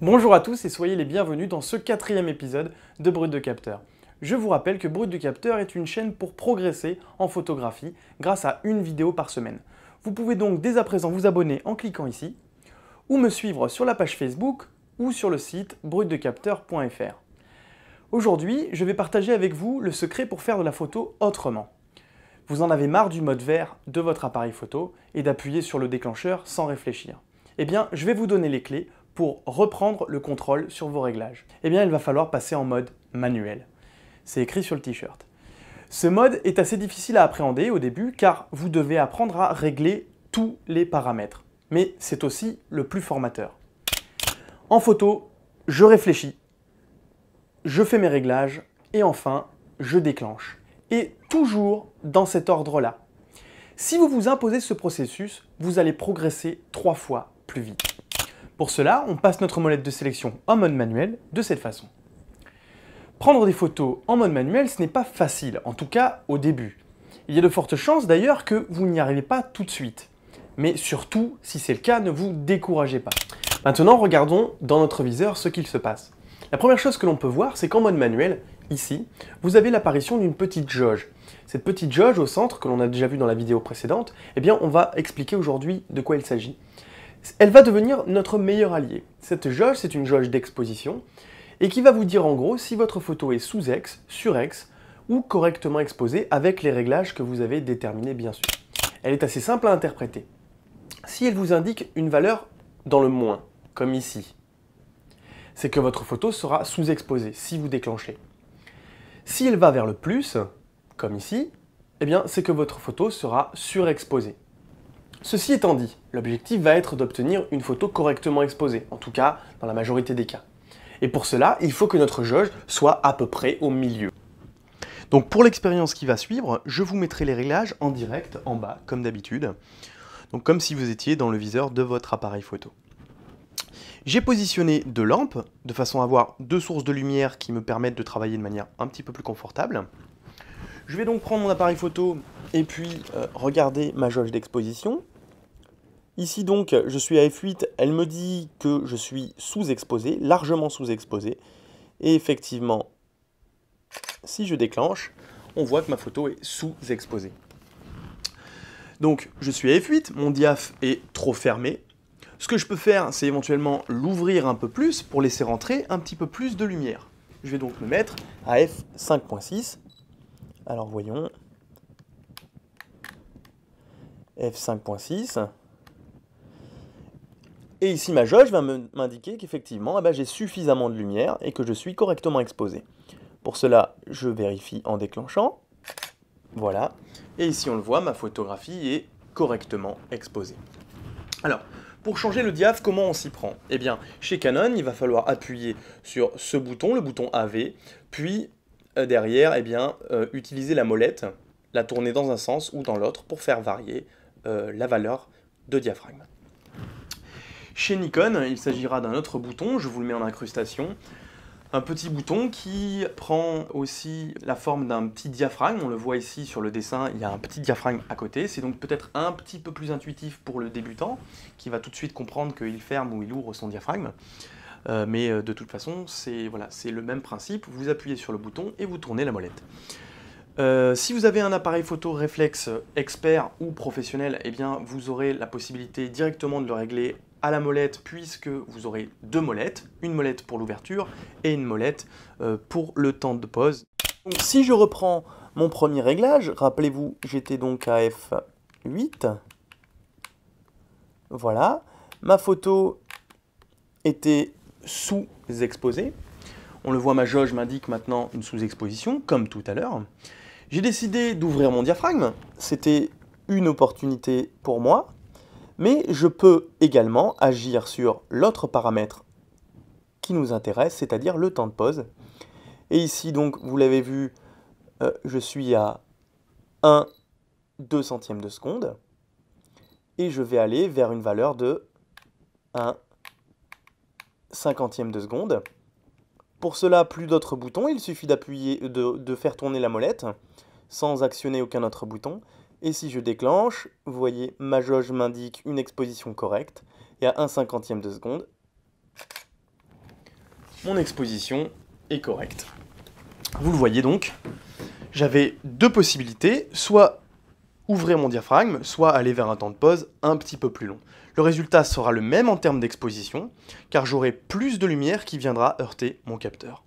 Bonjour à tous et soyez les bienvenus dans ce quatrième épisode de Brut de Capteur. Je vous rappelle que Brut de Capteur est une chaîne pour progresser en photographie grâce à une vidéo par semaine. Vous pouvez donc dès à présent vous abonner en cliquant ici, ou me suivre sur la page Facebook ou sur le site brutdecapteur.fr. Aujourd'hui, je vais partager avec vous le secret pour faire de la photo autrement. Vous en avez marre du mode vert de votre appareil photo et d'appuyer sur le déclencheur sans réfléchir. Eh bien, je vais vous donner les clés pour reprendre le contrôle sur vos réglages Eh bien, il va falloir passer en mode manuel. C'est écrit sur le t-shirt. Ce mode est assez difficile à appréhender au début car vous devez apprendre à régler tous les paramètres. Mais c'est aussi le plus formateur. En photo, je réfléchis, je fais mes réglages et enfin, je déclenche. Et toujours dans cet ordre-là. Si vous vous imposez ce processus, vous allez progresser trois fois plus vite. Pour cela, on passe notre molette de sélection en mode manuel de cette façon. Prendre des photos en mode manuel, ce n'est pas facile, en tout cas au début. Il y a de fortes chances d'ailleurs que vous n'y arrivez pas tout de suite. Mais surtout, si c'est le cas, ne vous découragez pas. Maintenant, regardons dans notre viseur ce qu'il se passe. La première chose que l'on peut voir, c'est qu'en mode manuel, ici, vous avez l'apparition d'une petite jauge. Cette petite jauge au centre, que l'on a déjà vue dans la vidéo précédente, eh bien on va expliquer aujourd'hui de quoi il s'agit elle va devenir notre meilleur allié. Cette jauge, c'est une jauge d'exposition, et qui va vous dire en gros si votre photo est sous X, sur X, ou correctement exposée avec les réglages que vous avez déterminés bien sûr. Elle est assez simple à interpréter. Si elle vous indique une valeur dans le moins, comme ici, c'est que votre photo sera sous-exposée si vous déclenchez. Si elle va vers le plus, comme ici, eh bien c'est que votre photo sera surexposée. Ceci étant dit, l'objectif va être d'obtenir une photo correctement exposée, en tout cas dans la majorité des cas. Et pour cela, il faut que notre jauge soit à peu près au milieu. Donc pour l'expérience qui va suivre, je vous mettrai les réglages en direct en bas, comme d'habitude. Donc comme si vous étiez dans le viseur de votre appareil photo. J'ai positionné deux lampes, de façon à avoir deux sources de lumière qui me permettent de travailler de manière un petit peu plus confortable. Je vais donc prendre mon appareil photo et puis euh, regarder ma jauge d'exposition. Ici donc, je suis à F8, elle me dit que je suis sous-exposé, largement sous-exposé. Et effectivement, si je déclenche, on voit que ma photo est sous-exposée. Donc, je suis à F8, mon diaph est trop fermé. Ce que je peux faire, c'est éventuellement l'ouvrir un peu plus pour laisser rentrer un petit peu plus de lumière. Je vais donc me mettre à F5.6. Alors voyons. F5.6. Et ici, ma jauge va m'indiquer qu'effectivement, eh ben, j'ai suffisamment de lumière et que je suis correctement exposé. Pour cela, je vérifie en déclenchant. Voilà. Et ici, on le voit, ma photographie est correctement exposée. Alors, pour changer le diaphragme comment on s'y prend Eh bien, chez Canon, il va falloir appuyer sur ce bouton, le bouton AV, puis euh, derrière, eh bien, euh, utiliser la molette, la tourner dans un sens ou dans l'autre pour faire varier euh, la valeur de diaphragme. Chez Nikon, il s'agira d'un autre bouton, je vous le mets en incrustation. Un petit bouton qui prend aussi la forme d'un petit diaphragme. On le voit ici sur le dessin, il y a un petit diaphragme à côté. C'est donc peut-être un petit peu plus intuitif pour le débutant, qui va tout de suite comprendre qu'il ferme ou il ouvre son diaphragme. Euh, mais euh, de toute façon, c'est voilà, le même principe. Vous appuyez sur le bouton et vous tournez la molette. Euh, si vous avez un appareil photo réflexe expert ou professionnel, eh bien, vous aurez la possibilité directement de le régler à la molette puisque vous aurez deux molettes, une molette pour l'ouverture et une molette euh, pour le temps de pause. Donc si je reprends mon premier réglage, rappelez-vous j'étais donc à F8, voilà, ma photo était sous-exposée, on le voit ma jauge m'indique maintenant une sous-exposition comme tout à l'heure. J'ai décidé d'ouvrir mon diaphragme, c'était une opportunité pour moi, mais je peux également agir sur l'autre paramètre qui nous intéresse, c'est-à-dire le temps de pause. Et ici, donc, vous l'avez vu, euh, je suis à 1, 2 centièmes de seconde, et je vais aller vers une valeur de 1 cinquantième de seconde. Pour cela, plus d'autres boutons, il suffit d'appuyer, de, faire tourner la molette, sans actionner aucun autre bouton, et si je déclenche, vous voyez, ma jauge m'indique une exposition correcte, et à 1 cinquantième de seconde, mon exposition est correcte. Vous le voyez donc, j'avais deux possibilités, soit ouvrir mon diaphragme, soit aller vers un temps de pause un petit peu plus long. Le résultat sera le même en termes d'exposition, car j'aurai plus de lumière qui viendra heurter mon capteur.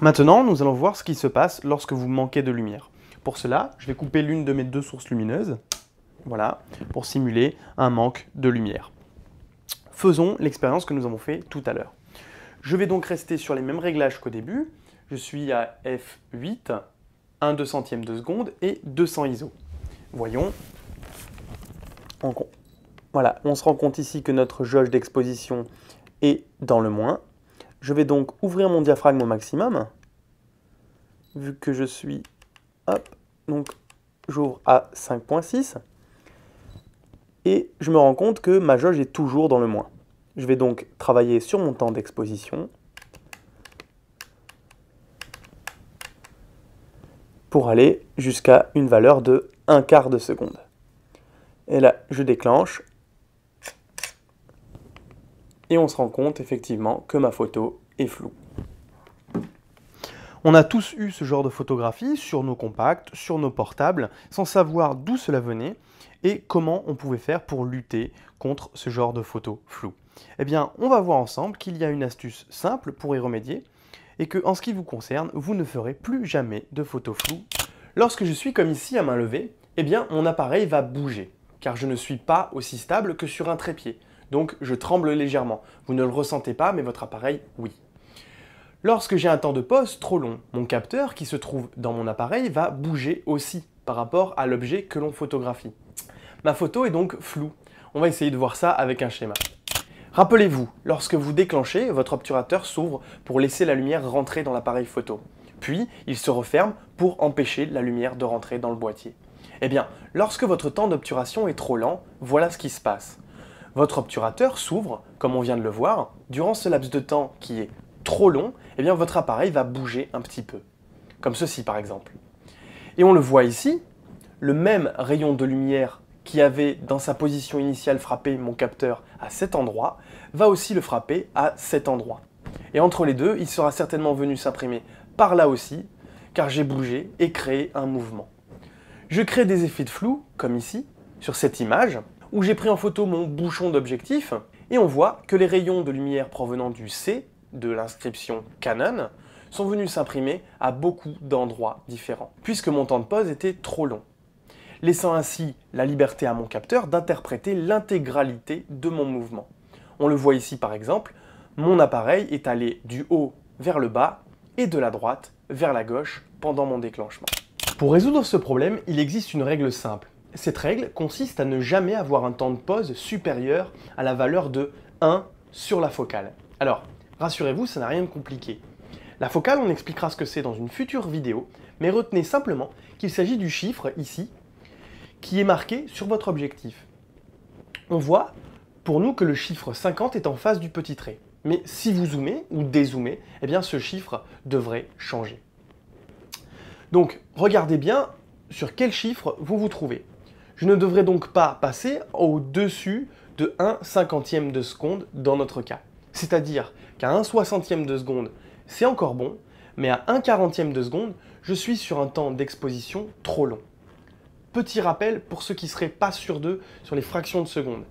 Maintenant, nous allons voir ce qui se passe lorsque vous manquez de lumière. Pour cela, je vais couper l'une de mes deux sources lumineuses, voilà, pour simuler un manque de lumière. Faisons l'expérience que nous avons fait tout à l'heure. Je vais donc rester sur les mêmes réglages qu'au début. Je suis à f8, 1 2 centième de seconde et 200 ISO. Voyons. Voilà, on se rend compte ici que notre jauge d'exposition est dans le moins. Je vais donc ouvrir mon diaphragme au maximum. Vu que je suis Hop, donc j'ouvre à 5.6 et je me rends compte que ma jauge est toujours dans le moins. Je vais donc travailler sur mon temps d'exposition pour aller jusqu'à une valeur de 1 quart de seconde. Et là, je déclenche et on se rend compte effectivement que ma photo est floue. On a tous eu ce genre de photographie sur nos compacts, sur nos portables, sans savoir d'où cela venait et comment on pouvait faire pour lutter contre ce genre de photos floues. Eh bien, on va voir ensemble qu'il y a une astuce simple pour y remédier et que, en ce qui vous concerne, vous ne ferez plus jamais de photos floues. Lorsque je suis comme ici à main levée, eh bien, mon appareil va bouger car je ne suis pas aussi stable que sur un trépied. Donc, je tremble légèrement. Vous ne le ressentez pas, mais votre appareil, oui. Lorsque j'ai un temps de pause trop long, mon capteur qui se trouve dans mon appareil va bouger aussi par rapport à l'objet que l'on photographie. Ma photo est donc floue. On va essayer de voir ça avec un schéma. Rappelez-vous, lorsque vous déclenchez, votre obturateur s'ouvre pour laisser la lumière rentrer dans l'appareil photo. Puis, il se referme pour empêcher la lumière de rentrer dans le boîtier. Eh bien, lorsque votre temps d'obturation est trop lent, voilà ce qui se passe. Votre obturateur s'ouvre, comme on vient de le voir, durant ce laps de temps qui est trop long, eh bien votre appareil va bouger un petit peu. Comme ceci par exemple. Et on le voit ici, le même rayon de lumière qui avait dans sa position initiale frappé mon capteur à cet endroit, va aussi le frapper à cet endroit. Et entre les deux, il sera certainement venu s'imprimer par là aussi, car j'ai bougé et créé un mouvement. Je crée des effets de flou, comme ici, sur cette image, où j'ai pris en photo mon bouchon d'objectif, et on voit que les rayons de lumière provenant du C de l'inscription Canon sont venus s'imprimer à beaucoup d'endroits différents, puisque mon temps de pause était trop long, laissant ainsi la liberté à mon capteur d'interpréter l'intégralité de mon mouvement. On le voit ici par exemple, mon appareil est allé du haut vers le bas et de la droite vers la gauche pendant mon déclenchement. Pour résoudre ce problème, il existe une règle simple. Cette règle consiste à ne jamais avoir un temps de pause supérieur à la valeur de 1 sur la focale. Alors, Rassurez-vous, ça n'a rien de compliqué. La focale, on expliquera ce que c'est dans une future vidéo, mais retenez simplement qu'il s'agit du chiffre, ici, qui est marqué sur votre objectif. On voit, pour nous, que le chiffre 50 est en face du petit trait. Mais si vous zoomez ou dézoomez, eh bien ce chiffre devrait changer. Donc, regardez bien sur quel chiffre vous vous trouvez. Je ne devrais donc pas passer au-dessus de 1 cinquantième de seconde dans notre cas. C'est-à-dire qu'à 1 soixantième de seconde, c'est encore bon, mais à 1 quarantième de seconde, je suis sur un temps d'exposition trop long. Petit rappel pour ceux qui ne seraient pas sûrs d'eux sur les fractions de seconde.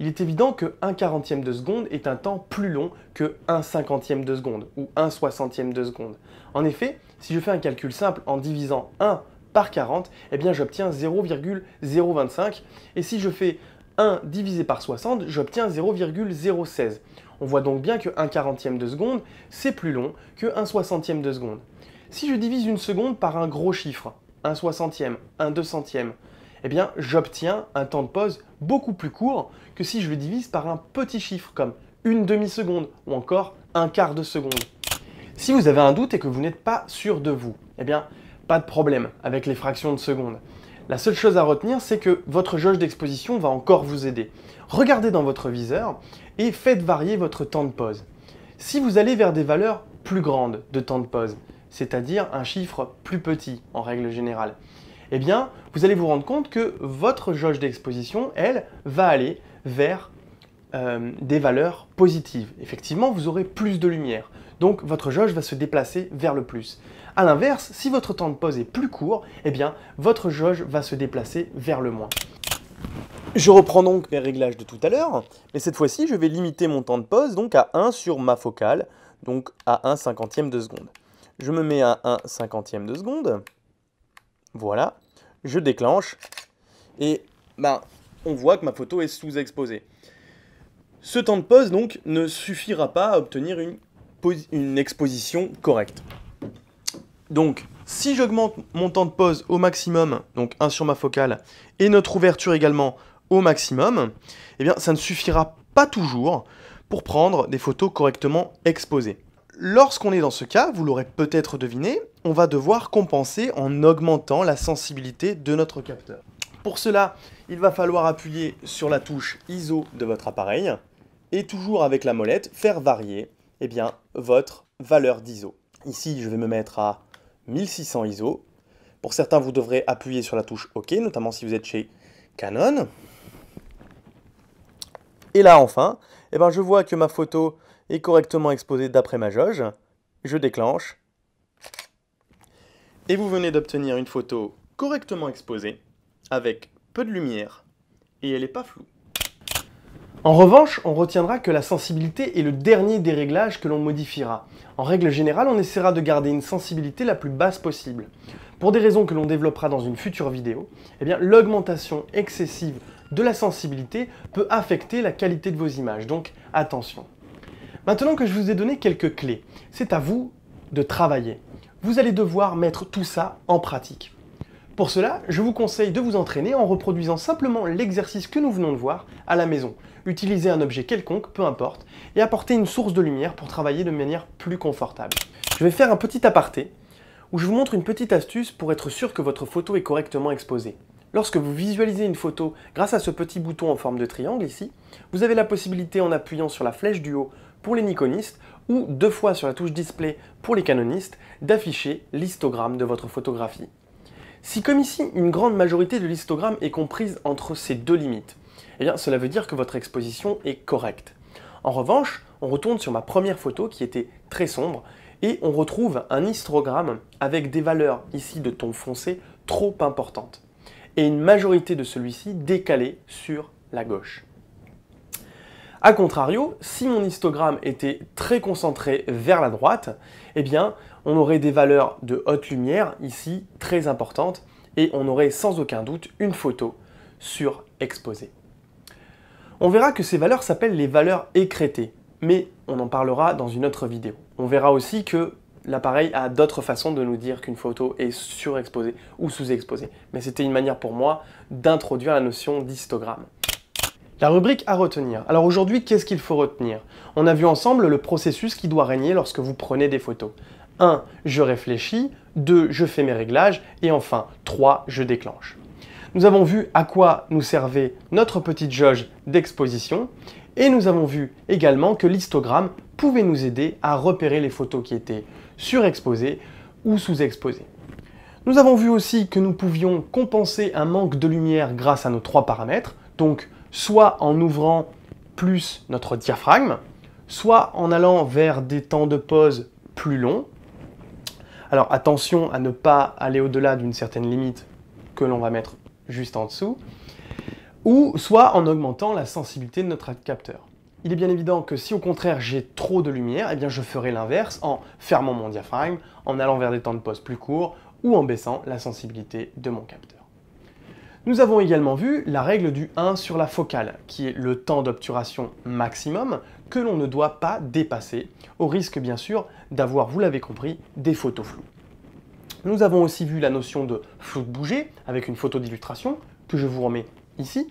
Il est évident que 1 quarantième de seconde est un temps plus long que 1 cinquantième de seconde ou 1 soixantième de seconde. En effet, si je fais un calcul simple en divisant 1 par 40, eh bien j'obtiens 0,025. Et si je fais 1 divisé par 60, j'obtiens 0,016. On voit donc bien que 1 quarantième de seconde, c'est plus long que 1 soixantième de seconde. Si je divise une seconde par un gros chiffre, 1 soixantième, 1 deux centième, eh bien j'obtiens un temps de pause beaucoup plus court que si je le divise par un petit chiffre comme une demi-seconde ou encore un quart de seconde. Si vous avez un doute et que vous n'êtes pas sûr de vous, eh bien pas de problème avec les fractions de seconde. La seule chose à retenir, c'est que votre jauge d'exposition va encore vous aider. Regardez dans votre viseur et faites varier votre temps de pause. Si vous allez vers des valeurs plus grandes de temps de pause, c'est-à-dire un chiffre plus petit en règle générale, eh bien, vous allez vous rendre compte que votre jauge d'exposition, elle, va aller vers euh, des valeurs positives. Effectivement, vous aurez plus de lumière. Donc votre jauge va se déplacer vers le plus. A l'inverse, si votre temps de pause est plus court, eh bien votre jauge va se déplacer vers le moins. Je reprends donc mes réglages de tout à l'heure, mais cette fois-ci, je vais limiter mon temps de pause donc à 1 sur ma focale, donc à 1 cinquantième de seconde. Je me mets à 1 cinquantième de seconde. Voilà. Je déclenche. Et ben, on voit que ma photo est sous-exposée. Ce temps de pause, donc, ne suffira pas à obtenir une, exposition correcte. Donc, si j'augmente mon temps de pause au maximum, donc 1 sur ma focale, et notre ouverture également au maximum, eh bien, ça ne suffira pas toujours pour prendre des photos correctement exposées. Lorsqu'on est dans ce cas, vous l'aurez peut-être deviné, on va devoir compenser en augmentant la sensibilité de notre capteur. Pour cela, il va falloir appuyer sur la touche ISO de votre appareil, et toujours avec la molette, faire varier eh bien, votre valeur d'ISO. Ici, je vais me mettre à 1600 ISO. Pour certains, vous devrez appuyer sur la touche OK, notamment si vous êtes chez Canon. Et là, enfin, eh ben, je vois que ma photo est correctement exposée d'après ma jauge. Je déclenche. Et vous venez d'obtenir une photo correctement exposée, avec peu de lumière, et elle n'est pas floue. En revanche, on retiendra que la sensibilité est le dernier des réglages que l'on modifiera. En règle générale, on essaiera de garder une sensibilité la plus basse possible. Pour des raisons que l'on développera dans une future vidéo, eh l'augmentation excessive de la sensibilité peut affecter la qualité de vos images, donc attention. Maintenant que je vous ai donné quelques clés, c'est à vous de travailler. Vous allez devoir mettre tout ça en pratique. Pour cela, je vous conseille de vous entraîner en reproduisant simplement l'exercice que nous venons de voir à la maison. Utilisez un objet quelconque, peu importe, et apportez une source de lumière pour travailler de manière plus confortable. Je vais faire un petit aparté où je vous montre une petite astuce pour être sûr que votre photo est correctement exposée. Lorsque vous visualisez une photo grâce à ce petit bouton en forme de triangle ici, vous avez la possibilité en appuyant sur la flèche du haut pour les Nikonistes ou deux fois sur la touche display pour les canonistes d'afficher l'histogramme de votre photographie. Si comme ici, une grande majorité de l'histogramme est comprise entre ces deux limites, eh bien cela veut dire que votre exposition est correcte. En revanche, on retourne sur ma première photo qui était très sombre et on retrouve un histogramme avec des valeurs ici de ton foncé trop importantes et une majorité de celui-ci décalée sur la gauche. A contrario, si mon histogramme était très concentré vers la droite, eh bien, on aurait des valeurs de haute lumière, ici très importantes, et on aurait sans aucun doute une photo surexposée. On verra que ces valeurs s'appellent les valeurs écrétées, mais on en parlera dans une autre vidéo. On verra aussi que l'appareil a d'autres façons de nous dire qu'une photo est surexposée ou sous-exposée, mais c'était une manière pour moi d'introduire la notion d'histogramme. La rubrique à retenir. Alors aujourd'hui, qu'est-ce qu'il faut retenir On a vu ensemble le processus qui doit régner lorsque vous prenez des photos. 1. Je réfléchis. 2. Je fais mes réglages. Et enfin, 3. Je déclenche. Nous avons vu à quoi nous servait notre petite jauge d'exposition et nous avons vu également que l'histogramme pouvait nous aider à repérer les photos qui étaient surexposées ou sous-exposées. Nous avons vu aussi que nous pouvions compenser un manque de lumière grâce à nos trois paramètres, donc soit en ouvrant plus notre diaphragme, soit en allant vers des temps de pause plus longs, alors attention à ne pas aller au-delà d'une certaine limite que l'on va mettre juste en dessous, ou soit en augmentant la sensibilité de notre capteur. Il est bien évident que si au contraire j'ai trop de lumière, eh bien je ferai l'inverse en fermant mon diaphragme, en allant vers des temps de pause plus courts ou en baissant la sensibilité de mon capteur. Nous avons également vu la règle du 1 sur la focale, qui est le temps d'obturation maximum que l'on ne doit pas dépasser, au risque bien sûr d'avoir, vous l'avez compris, des photos floues. Nous avons aussi vu la notion de flou de bouger avec une photo d'illustration que je vous remets ici.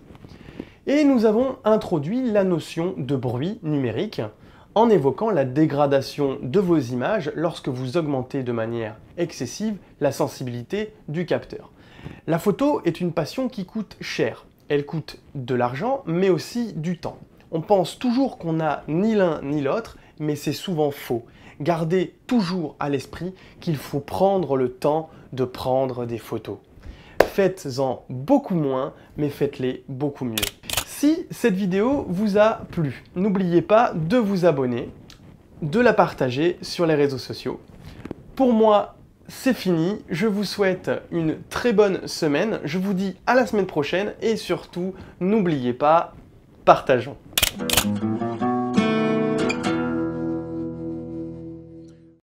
Et nous avons introduit la notion de bruit numérique en évoquant la dégradation de vos images lorsque vous augmentez de manière excessive la sensibilité du capteur. La photo est une passion qui coûte cher. Elle coûte de l'argent, mais aussi du temps. On pense toujours qu'on n'a ni l'un ni l'autre, mais c'est souvent faux. Gardez toujours à l'esprit qu'il faut prendre le temps de prendre des photos. Faites-en beaucoup moins, mais faites-les beaucoup mieux. Si cette vidéo vous a plu, n'oubliez pas de vous abonner, de la partager sur les réseaux sociaux. Pour moi, c'est fini. Je vous souhaite une très bonne semaine. Je vous dis à la semaine prochaine et surtout, n'oubliez pas, partageons.